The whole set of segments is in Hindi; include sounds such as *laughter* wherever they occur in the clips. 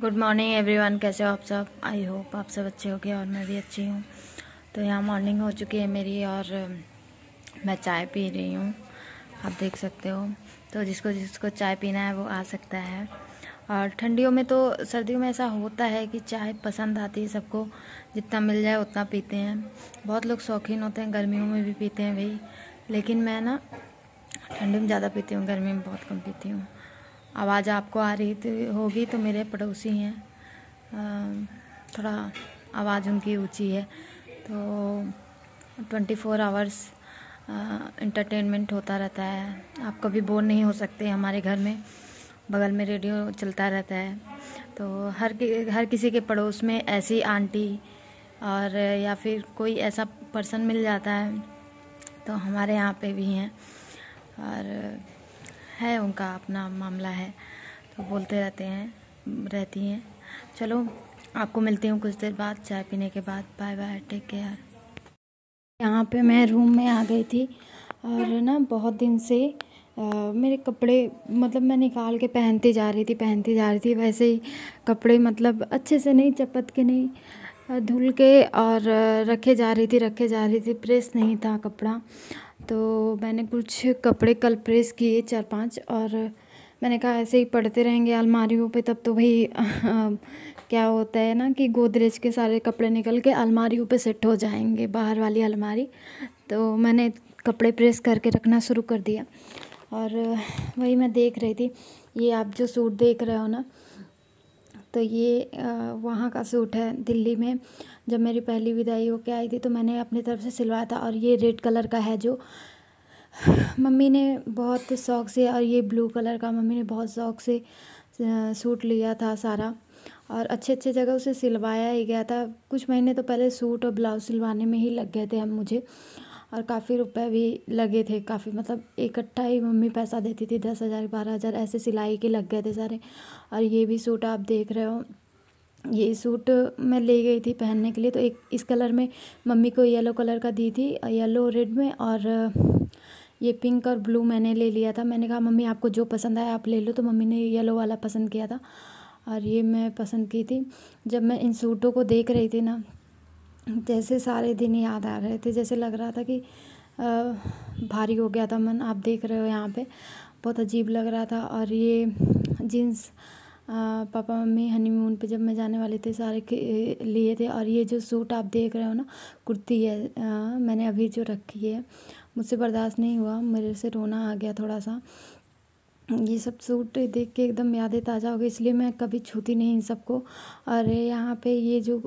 गुड मॉर्निंग एवरीवन कैसे हो आप सब आई होप आप सब अच्छे हो गए और मैं भी अच्छी हूँ तो यहाँ मॉर्निंग हो चुकी है मेरी और मैं चाय पी रही हूँ आप देख सकते हो तो जिसको जिसको चाय पीना है वो आ सकता है और ठंडियों में तो सर्दियों में ऐसा होता है कि चाय पसंद आती है सबको जितना मिल जाए उतना पीते हैं बहुत लोग शौकीन होते हैं गर्मियों में भी पीते हैं भाई लेकिन मैं ना ठंडी में ज़्यादा पीती हूँ गर्मी में बहुत कम पीती हूँ आवाज़ आपको आ रही थी तो होगी तो मेरे पड़ोसी हैं थोड़ा आवाज़ उनकी ऊँची है तो ट्वेंटी फोर आवर्स इंटरटेनमेंट होता रहता है आप कभी बोर नहीं हो सकते हमारे घर में बगल में रेडियो चलता रहता है तो हर हर किसी के पड़ोस में ऐसी आंटी और या फिर कोई ऐसा पर्सन मिल जाता है तो हमारे यहाँ पे भी हैं और है उनका अपना मामला है तो बोलते रहते हैं रहती हैं चलो आपको मिलती हूँ कुछ देर बाद चाय पीने के बाद बाय बाय टेक केयर यहाँ पे मैं रूम में आ गई थी और ना बहुत दिन से आ, मेरे कपड़े मतलब मैं निकाल के पहनती जा रही थी पहनती जा रही थी वैसे ही कपड़े मतलब अच्छे से नहीं चपत के नहीं धुल के और रखे जा रही थी रखे जा रही थी प्रेस नहीं था कपड़ा तो मैंने कुछ कपड़े कल प्रेस किए चार पांच और मैंने कहा ऐसे ही पड़ते रहेंगे अलमारियों पे तब तो भाई क्या होता है ना कि गोदरेज के सारे कपड़े निकल के अलमारियों पे सेट हो जाएंगे बाहर वाली अलमारी तो मैंने कपड़े प्रेस करके रखना शुरू कर दिया और वही मैं देख रही थी ये आप जो सूट देख रहे हो ना तो ये वहाँ का सूट है दिल्ली में जब मेरी पहली विदाई होके आई थी तो मैंने अपनी तरफ से सिलवाया था और ये रेड कलर का है जो *sighs* मम्मी ने बहुत शौक से और ये ब्लू कलर का मम्मी ने बहुत शौक से सूट लिया था सारा और अच्छे अच्छे जगह उसे सिलवाया ही गया था कुछ महीने तो पहले सूट और ब्लाउज सिलवाने में ही लग गए थे हम मुझे और काफ़ी रुपए भी लगे थे काफ़ी मतलब इकट्ठा ही मम्मी पैसा देती थी दस हज़ार बारह हज़ार ऐसे सिलाई के लग गए थे सारे और ये भी सूट आप देख रहे हो ये सूट मैं ले गई थी पहनने के लिए तो एक इस कलर में मम्मी को येलो कलर का दी थी येलो रेड में और ये पिंक और ब्लू मैंने ले लिया था मैंने कहा मम्मी आपको जो पसंद आया आप ले लो तो मम्मी ने येलो वाला पसंद किया था और ये मैं पसंद की थी जब मैं इन सूटों को देख रही थी ना जैसे सारे दिन याद आ रहे थे जैसे लग रहा था कि भारी हो गया था मन आप देख रहे हो यहाँ पे बहुत अजीब लग रहा था और ये जीन्स पापा मम्मी हनीमून पे जब मैं जाने वाले थे सारे लिए थे और ये जो सूट आप देख रहे हो ना कुर्ती है आ, मैंने अभी जो रखी है मुझसे बर्दाश्त नहीं हुआ मेरे से रोना आ गया थोड़ा सा ये सब सूट देख के एकदम यादें ताज़ा हो गई इसलिए मैं कभी छूती नहीं इन सबको और यहाँ पे ये जो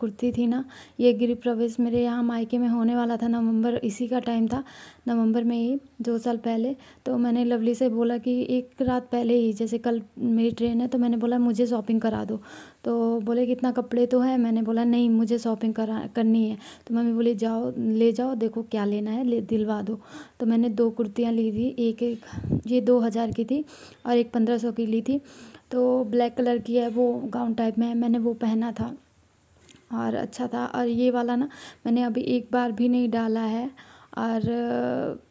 कुर्ती थी ना ये गृह प्रवेश मेरे यहाँ मायके में होने वाला था नवंबर इसी का टाइम था नवंबर में ही दो साल पहले तो मैंने लवली से बोला कि एक रात पहले ही जैसे कल मेरी ट्रेन है तो मैंने बोला मुझे शॉपिंग करा दो तो बोले कि इतना कपड़े तो है मैंने बोला नहीं मुझे शॉपिंग करा करनी है तो मम्मी बोली जाओ ले जाओ देखो क्या लेना है ले दिलवा दो तो मैंने दो कुर्तियाँ ली थी एक एक ये दो हज़ार की थी और एक पंद्रह सौ की ली थी तो ब्लैक कलर की है वो गाउन टाइप में है मैंने वो पहना था और अच्छा था और ये वाला ना मैंने अभी एक बार भी नहीं डाला है और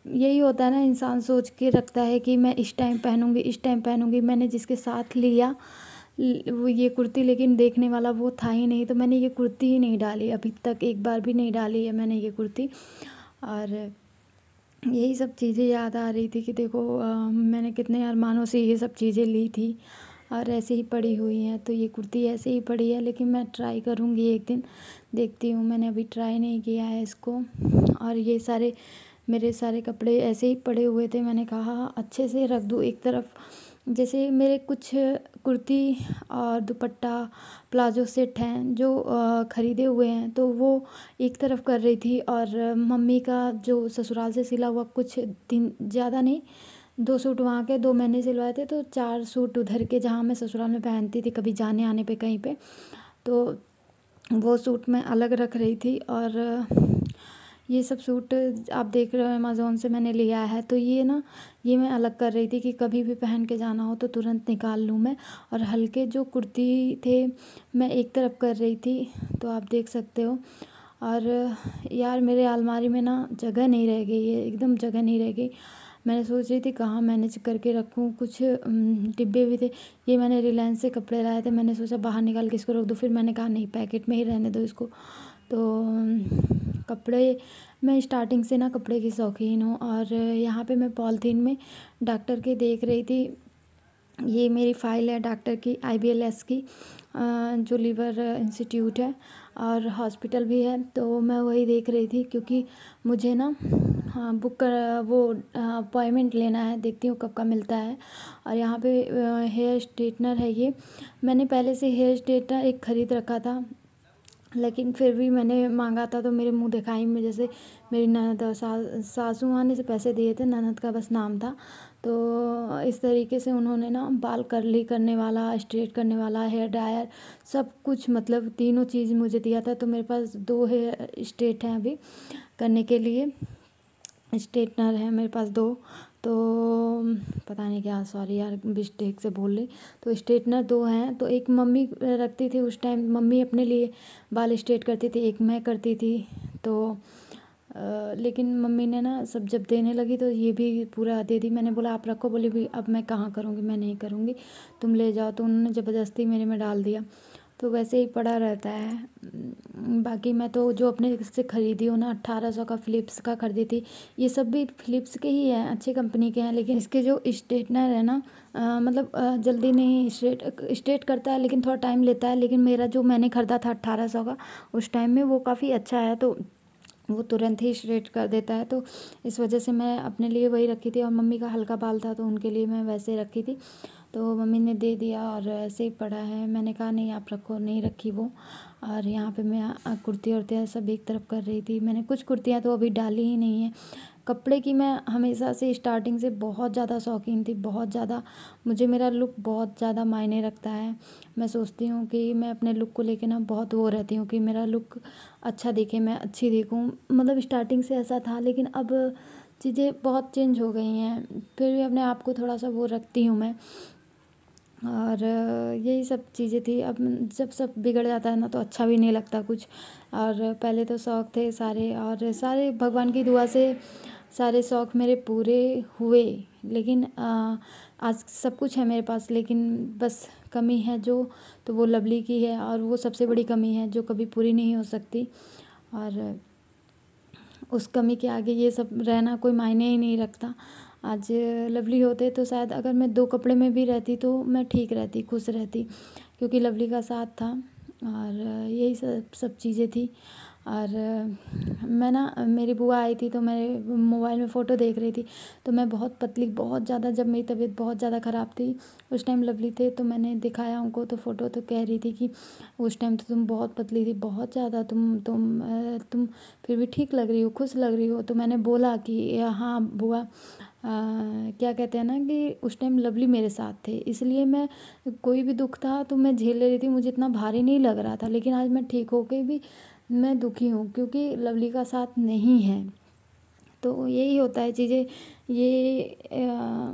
यही होता है ना इंसान सोच के रखता है कि मैं इस टाइम पहनूँगी इस टाइम पहनूँगी मैंने जिसके साथ लिया वो ये कुर्ती लेकिन देखने वाला वो था ही नहीं तो मैंने ये कुर्ती ही नहीं डाली अभी तक एक बार भी नहीं डाली है मैंने ये कुर्ती और यही सब चीज़ें याद आ रही थी कि देखो आ, मैंने कितने अरमानों से ये सब चीज़ें ली थी और ऐसे ही पड़ी हुई है तो ये कुर्ती ऐसे ही पड़ी है लेकिन मैं ट्राई करूँगी एक दिन देखती हूँ मैंने अभी ट्राई नहीं किया है इसको और ये सारे मेरे सारे कपड़े ऐसे ही पड़े हुए थे मैंने कहा हाँ, अच्छे से रख दूँ एक तरफ जैसे मेरे कुछ कुर्ती और दुपट्टा प्लाजो सेट हैं जो ख़रीदे हुए हैं तो वो एक तरफ कर रही थी और मम्मी का जो ससुराल से सिला हुआ कुछ दिन ज़्यादा नहीं दो सूट वहाँ के दो मैंने सिलवाए थे तो चार सूट उधर के जहाँ मैं ससुराल में पहनती थी कभी जाने आने पे कहीं पे तो वो सूट मैं अलग रख रही थी और ये सब सूट आप देख रहे हो अमेज़ोन से मैंने लिया है तो ये ना ये मैं अलग कर रही थी कि कभी भी पहन के जाना हो तो तुरंत निकाल लूँ मैं और हल्के जो कुर्ती थे मैं एक तरफ कर रही थी तो आप देख सकते हो और यार मेरे अलमारी में ना जगह नहीं रह गई है एकदम जगह नहीं रह गई मैंने सोच रही थी कहाँ मैनेज करके रखूँ कुछ डिब्बे भी थे ये मैंने रिलायंस से कपड़े लाए थे मैंने सोचा बाहर निकाल के इसको रख दो फिर मैंने कहा नहीं पैकेट में ही रहने दो इसको तो कपड़े मैं स्टार्टिंग से ना कपड़े की शौकीन हूँ और यहाँ पे मैं पॉलिथीन में डॉक्टर के देख रही थी ये मेरी फ़ाइल है डॉक्टर की आई की जो लीवर इंस्टीट्यूट है और हॉस्पिटल भी है तो मैं वही देख रही थी क्योंकि मुझे ना हाँ बुक कर वो अपॉइमेंट लेना है देखती हूँ कब का मिलता है और यहाँ पे हेयर स्ट्रेटनर है ये मैंने पहले से हेयर स्ट्रेटनर एक ख़रीद रखा था लेकिन फिर भी मैंने मांगा था तो मेरे मुँह दिखाई में जैसे मेरी ननद और सासू माँ ने पैसे दिए थे ननद का बस नाम था तो इस तरीके से उन्होंने ना बाल कर्ली करने वाला स्ट्रेट करने वाला हेयर ड्रायर सब कुछ मतलब तीनों चीज़ मुझे दिया था तो मेरे पास दो हेयर स्ट्रेट हैं अभी करने के लिए स्ट्रेटनर है मेरे पास दो तो पता नहीं क्या सॉरी यार मिस्टेक से बोल रही तो स्ट्रेटनर दो हैं तो एक मम्मी रखती थी उस टाइम मम्मी अपने लिए बाल स्ट्रेट करती थी एक मैं करती थी तो आ, लेकिन मम्मी ने ना सब जब देने लगी तो ये भी पूरा दे दी मैंने बोला आप रखो बोली भी अब मैं कहाँ करूँगी मैं नहीं करूँगी तुम ले जाओ तो उन्होंने ज़बरदस्ती मेरे में डाल दिया तो वैसे ही पड़ा रहता है बाकी मैं तो जो अपने से ख़रीदी हूँ ना अट्ठारह सौ का फ़िलिप्स का ख़रीदी थी ये सब भी फ़िलिप्स के ही हैं अच्छी कंपनी के हैं लेकिन इसके जो स्ट्रेटनर है ना आ, मतलब आ, जल्दी नहीं स्ट्रेट स्ट्रेट करता है लेकिन थोड़ा टाइम लेता है लेकिन मेरा जो मैंने ख़रीदा था अट्ठारह सौ का उस टाइम में वो काफ़ी अच्छा है तो वो तुरंत ही स्ट्रेट कर देता है तो इस वजह से मैं अपने लिए वही रखी थी और मम्मी का हल्का बाल था तो उनके लिए मैं वैसे रखी थी तो मम्मी ने दे दिया और ऐसे ही पड़ा है मैंने कहा नहीं आप रखो नहीं रखी वो और यहाँ पे मैं कुर्ती उर्तियाँ सब एक तरफ कर रही थी मैंने कुछ कुर्तियाँ तो अभी डाली ही नहीं है कपड़े की मैं हमेशा से स्टार्टिंग से बहुत ज़्यादा शौकीन थी बहुत ज़्यादा मुझे मेरा लुक बहुत ज़्यादा मायने रखता है मैं सोचती हूँ कि मैं अपने लुक को लेकर ना बहुत वो रहती हूँ कि मेरा लुक अच्छा दिखे मैं अच्छी दिखूँ मतलब स्टार्टिंग से ऐसा था लेकिन अब चीज़ें बहुत चेंज हो गई हैं फिर भी अपने आप को थोड़ा सा वो रखती हूँ मैं और यही सब चीज़ें थी अब जब सब बिगड़ जाता है ना तो अच्छा भी नहीं लगता कुछ और पहले तो शौक़ थे सारे और सारे भगवान की दुआ से सारे शौक़ मेरे पूरे हुए लेकिन आज सब कुछ है मेरे पास लेकिन बस कमी है जो तो वो लवली की है और वो सबसे बड़ी कमी है जो कभी पूरी नहीं हो सकती और उस कमी के आगे ये सब रहना कोई मायने ही नहीं रखता आज लवली होते तो शायद अगर मैं दो कपड़े में भी रहती तो मैं ठीक रहती खुश रहती क्योंकि लवली का साथ था और यही सब सब चीज़ें थी और मैं ना मेरी बुआ आई थी तो मैं मोबाइल में फ़ोटो देख रही थी तो मैं बहुत पतली बहुत ज़्यादा जब मेरी तबीयत बहुत ज़्यादा ख़राब थी उस टाइम लवली थे तो मैंने दिखाया उनको तो फ़ोटो तो कह रही थी कि उस टाइम तो तुम बहुत पतली थी बहुत ज़्यादा तुम तुम तुम फिर भी ठीक लग रही हो खुश लग रही हो तो मैंने बोला कि हाँ बुआ क्या कहते हैं ना कि उस टाइम लवली मेरे साथ थे इसलिए मैं कोई भी दुख था तो मैं झेल ले रही थी मुझे इतना भारी नहीं लग रहा था लेकिन आज मैं ठीक हो के भी मैं दुखी हूँ क्योंकि लवली का साथ नहीं है तो यही होता है चीज़ें ये आ,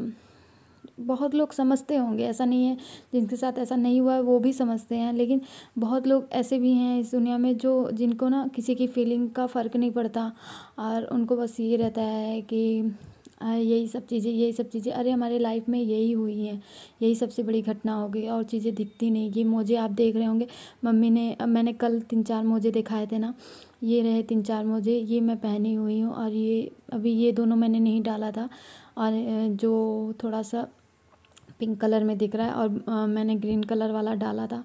बहुत लोग समझते होंगे ऐसा नहीं है जिनके साथ ऐसा नहीं हुआ है वो भी समझते हैं लेकिन बहुत लोग ऐसे भी हैं इस दुनिया में जो जिनको ना किसी की फीलिंग का फ़र्क नहीं पड़ता और उनको बस ये रहता है कि यही सब चीज़ें यही सब चीज़ें अरे हमारे लाइफ में यही हुई हैं यही सबसे बड़ी घटना हो गई और चीज़ें दिखती नहीं कि मोजे आप देख रहे होंगे मम्मी ने मैंने कल तीन चार मोजे दिखाए थे ना ये रहे तीन चार मोजे ये मैं पहनी हुई हूँ और ये अभी ये दोनों मैंने नहीं डाला था और जो थोड़ा सा पिंक कलर में दिख रहा है और मैंने ग्रीन कलर वाला डाला था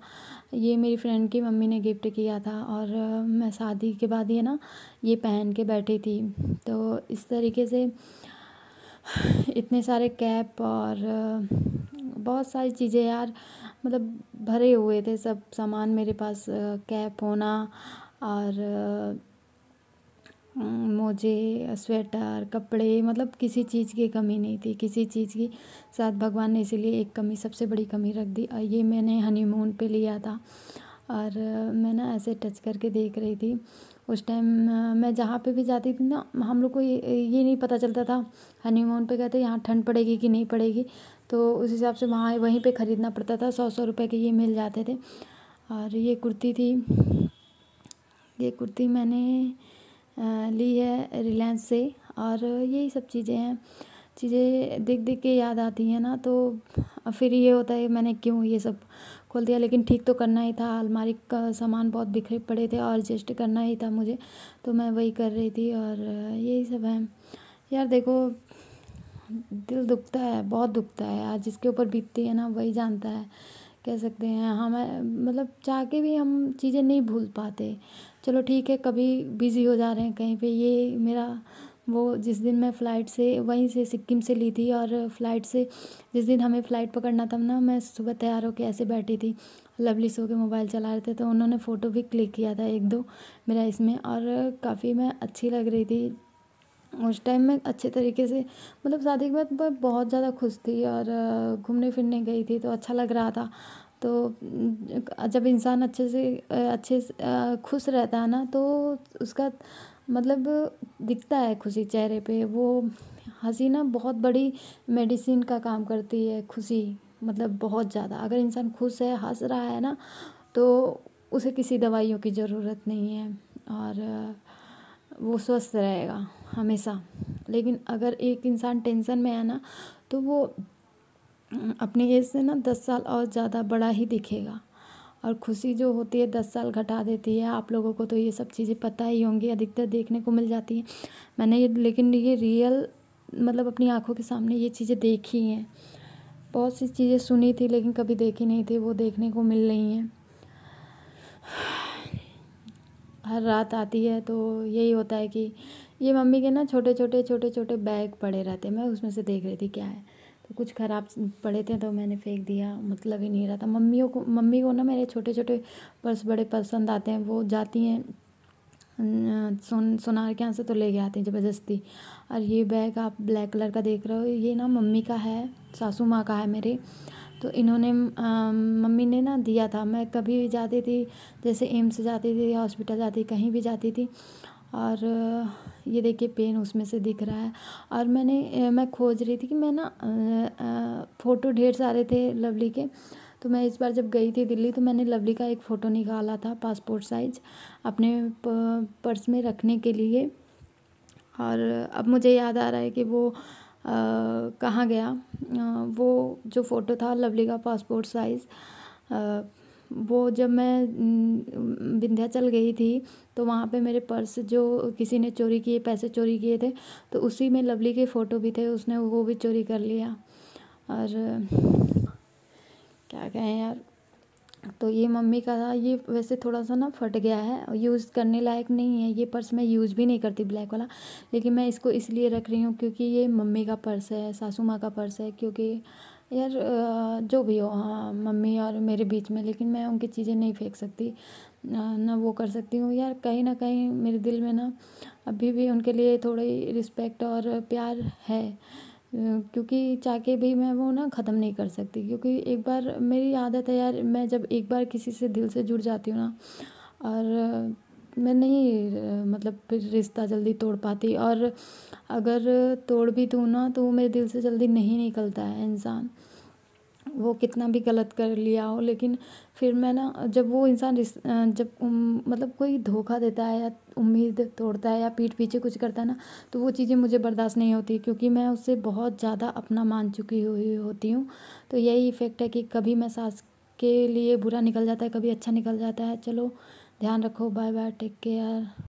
ये मेरी फ्रेंड की मम्मी ने गिफ्ट किया था और मैं शादी के बाद ये ना ये पहन के बैठी थी तो इस तरीके से इतने सारे कैप और बहुत सारी चीज़ें यार मतलब भरे हुए थे सब सामान मेरे पास कैप होना और मोजे स्वेटर कपड़े मतलब किसी चीज़ की कमी नहीं थी किसी चीज़ की साथ भगवान ने इसीलिए एक कमी सबसे बड़ी कमी रख दी और ये मैंने हनीमून पे लिया था और मैं ना ऐसे टच करके देख रही थी उस टाइम मैं जहाँ पे भी जाती थी ना हम लोग को ये ये नहीं पता चलता था हनीमून पे गए थे यहाँ ठंड पड़ेगी कि नहीं पड़ेगी तो उस हिसाब से वहाँ वहीं पे ख़रीदना पड़ता था सौ सौ रुपये के ये मिल जाते थे और ये कुर्ती थी ये कुर्ती मैंने ली है रिलायंस से और यही सब चीज़ें हैं चीज़ें देख देख के याद आती हैं ना तो फिर ये होता है मैंने क्यों ये सब खोल दिया लेकिन ठीक तो करना ही था अलमारी का सामान बहुत बिखरे पड़े थे और एडजस्ट करना ही था मुझे तो मैं वही कर रही थी और यही सब है यार देखो दिल दुखता है बहुत दुखता है आज जिसके ऊपर बीतती है ना वही जानता है कह सकते हैं हमें मतलब चाह के भी हम चीज़ें नहीं भूल पाते चलो ठीक है कभी बिज़ी हो जा रहे हैं कहीं पे ये मेरा वो जिस दिन मैं फ़्लाइट से वहीं से सिक्किम से ली थी और फ़्लाइट से जिस दिन हमें फ़्लाइट पकड़ना था ना मैं सुबह तैयार होकर ऐसे बैठी थी लवली सो के मोबाइल चला रहे थे तो उन्होंने फ़ोटो भी क्लिक किया था एक दो मेरा इसमें और काफ़ी मैं अच्छी लग रही थी उस टाइम मैं अच्छे तरीके से मतलब शादी के बाद बहुत ज़्यादा खुश थी और घूमने फिरने गई थी तो अच्छा लग रहा था तो जब इंसान अच्छे से अच्छे से खुश रहता है ना तो उसका मतलब दिखता है खुशी चेहरे पे वो हंसी ना बहुत बड़ी मेडिसिन का काम करती है खुशी मतलब बहुत ज़्यादा अगर इंसान खुश है हंस रहा है ना तो उसे किसी दवाइयों की ज़रूरत नहीं है और वो स्वस्थ रहेगा हमेशा लेकिन अगर एक इंसान टेंशन में है ना तो वो अपने एज से ना दस साल और ज़्यादा बड़ा ही दिखेगा और खुशी जो होती है दस साल घटा देती है आप लोगों को तो ये सब चीज़ें पता ही होंगी अधिकतर देखने को मिल जाती है मैंने ये लेकिन ये रियल मतलब अपनी आंखों के सामने ये चीज़ें देखी हैं बहुत सी चीज़ें सुनी थी लेकिन कभी देखी नहीं थी वो देखने को मिल रही हैं हर रात आती है तो यही होता है कि ये मम्मी के ना छोटे छोटे छोटे छोटे बैग पड़े रहते हैं मैं उसमें से देख रही थी क्या है कुछ ख़राब पड़े थे तो मैंने फेंक दिया मतलब ही नहीं रहा था मम्मियों को मम्मी को ना मेरे छोटे छोटे पर्स बड़े पसंद आते हैं वो जाती हैं सोन सोनार के यहाँ से तो ले के आते हैं ज़बरदस्ती और ये बैग आप ब्लैक कलर का देख रहे हो ये ना मम्मी का है सासू माँ का है मेरे तो इन्होंने मम्मी ने ना दिया था मैं कभी भी जाती थी जैसे एम्स जाती थी हॉस्पिटल जाती कहीं भी जाती थी और ये देखिए पेन उसमें से दिख रहा है और मैंने मैं खोज रही थी कि मैं ना फ़ोटो ढेर सारे थे लवली के तो मैं इस बार जब गई थी दिल्ली तो मैंने लवली का एक फ़ोटो निकाला था पासपोर्ट साइज अपने पर्स में रखने के लिए और अब मुझे याद आ रहा है कि वो कहाँ गया आ, वो जो फ़ोटो था लवली का पासपोर्ट साइज़ वो जब मैं विंध्याचल गई थी तो वहाँ पे मेरे पर्स जो किसी ने चोरी किए पैसे चोरी किए थे तो उसी में लवली के फ़ोटो भी थे उसने वो भी चोरी कर लिया और क्या कहें यार तो ये मम्मी का था ये वैसे थोड़ा सा ना फट गया है यूज़ करने लायक नहीं है ये पर्स मैं यूज़ भी नहीं करती ब्लैक वाला लेकिन मैं इसको इसलिए रख रही हूँ क्योंकि ये मम्मी का पर्स है सासू माँ का पर्स है क्योंकि यार जो भी हो हाँ मम्मी और मेरे बीच में लेकिन मैं उनकी चीज़ें नहीं फेंक सकती ना वो कर सकती हूँ यार कहीं ना कहीं मेरे दिल में ना अभी भी उनके लिए थोड़ी रिस्पेक्ट और प्यार है क्योंकि चाहे भी मैं वो ना ख़त्म नहीं कर सकती क्योंकि एक बार मेरी आदत है यार मैं जब एक बार किसी से दिल से जुड़ जाती हूँ ना और मैं नहीं मतलब फिर रिश्ता जल्दी तोड़ पाती और अगर तोड़ भी दूँ ना तो वो मेरे दिल से जल्दी नहीं निकलता है इंसान वो कितना भी गलत कर लिया हो लेकिन फिर मैं ना जब वो इंसान जब मतलब कोई धोखा देता है या उम्मीद तोड़ता है या पीठ पीछे कुछ करता है ना तो वो चीज़ें मुझे बर्दाश्त नहीं होती क्योंकि मैं उससे बहुत ज़्यादा अपना मान चुकी हुई होती हूँ तो यही इफ़ेक्ट है कि कभी मैं सास के लिए बुरा निकल जाता है कभी अच्छा निकल जाता है चलो ध्यान रखो बाय बाय टेक केयर